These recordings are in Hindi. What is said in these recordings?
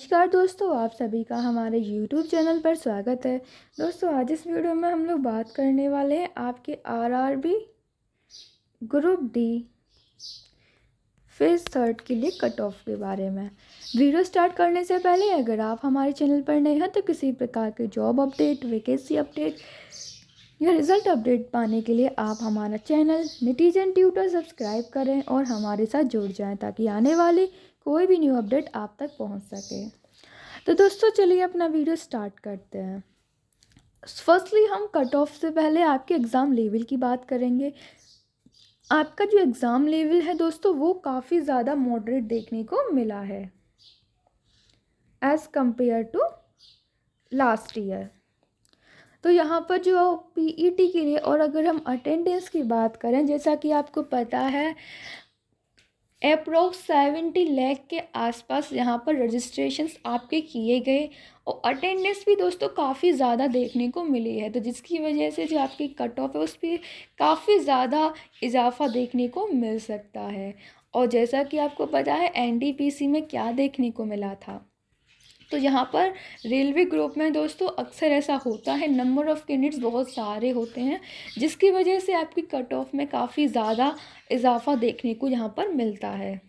नमस्कार दोस्तों आप सभी का हमारे YouTube चैनल पर स्वागत है दोस्तों आज इस वीडियो में हम लोग बात करने वाले हैं आपके RRB group D phase third के लिए कट ऑफ के बारे में वीडियो स्टार्ट करने से पहले अगर आप हमारे चैनल पर नए हैं तो किसी प्रकार के जॉब अपडेट वैकेंसी अपडेट यह रिजल्ट अपडेट पाने के लिए आप हमारा चैनल निटीजन ट्यूटर सब्सक्राइब करें और हमारे साथ जुड़ जाएं ताकि आने वाले कोई भी न्यू अपडेट आप तक पहुंच सके तो दोस्तों चलिए अपना वीडियो स्टार्ट करते हैं फर्स्टली हम कट ऑफ से पहले आपके एग्ज़ाम लेवल की बात करेंगे आपका जो एग्ज़ाम लेवल है दोस्तों वो काफ़ी ज़्यादा मॉडरेट देखने को मिला है as compare to last year तो यहाँ पर जो पीईटी e के लिए और अगर हम अटेंडेंस की बात करें जैसा कि आपको पता है अप्रोक्स सेवेंटी लैख के आसपास यहाँ पर रजिस्ट्रेशन आपके किए गए और अटेंडेंस भी दोस्तों काफ़ी ज़्यादा देखने को मिली है तो जिसकी वजह से जो आपकी कट ऑफ है उस पर काफ़ी ज़्यादा इजाफा देखने को मिल सकता है और जैसा कि आपको पता है एनडीपीसी में क्या देखने को मिला था तो यहाँ पर रेलवे ग्रुप में दोस्तों अक्सर ऐसा होता है नंबर ऑफ़ कैंडिडेट्स बहुत सारे होते हैं जिसकी वजह से आपकी कट ऑफ में काफ़ी ज़्यादा इजाफा देखने को यहाँ पर मिलता है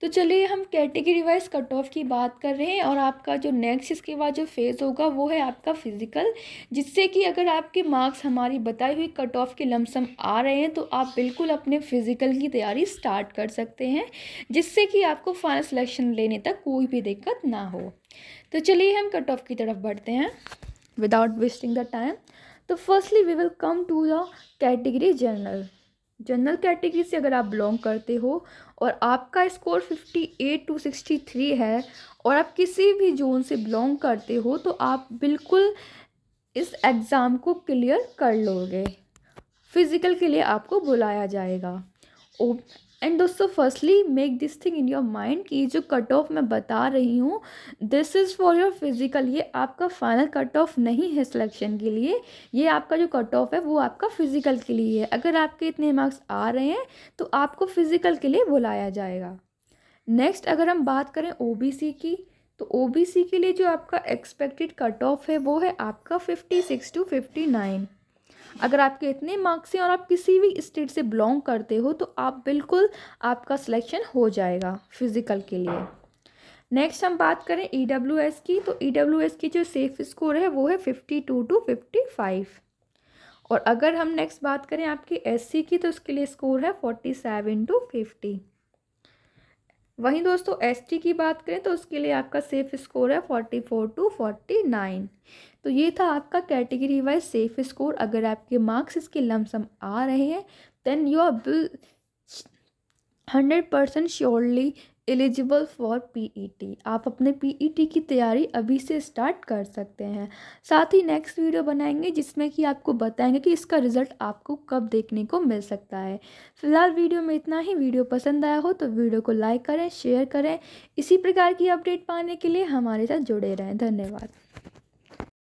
तो चलिए हम कैटेगरी वाइज कट ऑफ की बात कर रहे हैं और आपका जो नेक्स्ट इसके बाद जो फेज़ होगा वो है आपका फिज़िकल जिससे कि अगर आपके मार्क्स हमारी बताई हुई कट ऑफ के लमसम आ रहे हैं तो आप बिल्कुल अपने फिज़िकल की तैयारी स्टार्ट कर सकते हैं जिससे कि आपको फाइनल सिलेक्शन लेने तक कोई भी दिक्कत ना हो तो चलिए हम कट ऑफ की तरफ बढ़ते हैं विदाउट वेस्टिंग द टाइम तो firstly we will come to the category general general category से अगर आप बिलोंग करते हो और आपका स्कोर 58 टू 63 है और आप किसी भी जोन से बिलोंग करते हो तो आप बिल्कुल इस एग्ज़ाम को क्लियर कर लोगे फ़िज़िकल के लिए आपको बुलाया जाएगा ओ एंड दोस्तों firstly make this thing in your mind कि ये जो कट ऑफ मैं बता रही हूँ this is for your physical ये आपका फाइनल कट ऑफ नहीं है सिलेक्शन के लिए ये आपका जो कट ऑफ है वो आपका फिजिकल के लिए है अगर आपके इतने मार्क्स आ रहे हैं तो आपको फिजिकल के लिए बुलाया जाएगा नेक्स्ट अगर हम बात करें ओ की तो ओ के लिए जो आपका एक्सपेक्टेड कट ऑफ है वो है आपका fifty six to fifty nine अगर आपके इतने मार्क्स हैं और आप किसी भी स्टेट से बिलोंग करते हो तो आप बिल्कुल आपका सिलेक्शन हो जाएगा फिज़िकल के लिए नेक्स्ट हम बात करें ई डब्ल्यू एस की तो ई डब्ल्यू एस की जो सेफ स्कोर है वो है fifty two to fifty five और अगर हम नेक्स्ट बात करें आपकी एस सी की तो उसके लिए स्कोर है फोर्टी सेवन टू फिफ्टी वहीं दोस्तों एस की बात करें तो उसके लिए आपका सेफ स्कोर है forty four to forty nine तो ये था आपका कैटेगरी वाइज सेफ स्कोर अगर आपके मार्क्स इसके लमसम आ रहे हैं then you are hundred percent surely eligible for PET आप अपने पीईटी e की तैयारी अभी से स्टार्ट कर सकते हैं साथ ही नेक्स्ट वीडियो बनाएंगे जिसमें कि आपको बताएंगे कि इसका रिज़ल्ट आपको कब देखने को मिल सकता है फ़िलहाल वीडियो में इतना ही वीडियो पसंद आया हो तो वीडियो को लाइक करें शेयर करें इसी प्रकार की अपडेट पाने के लिए हमारे साथ जुड़े रहें धन्यवाद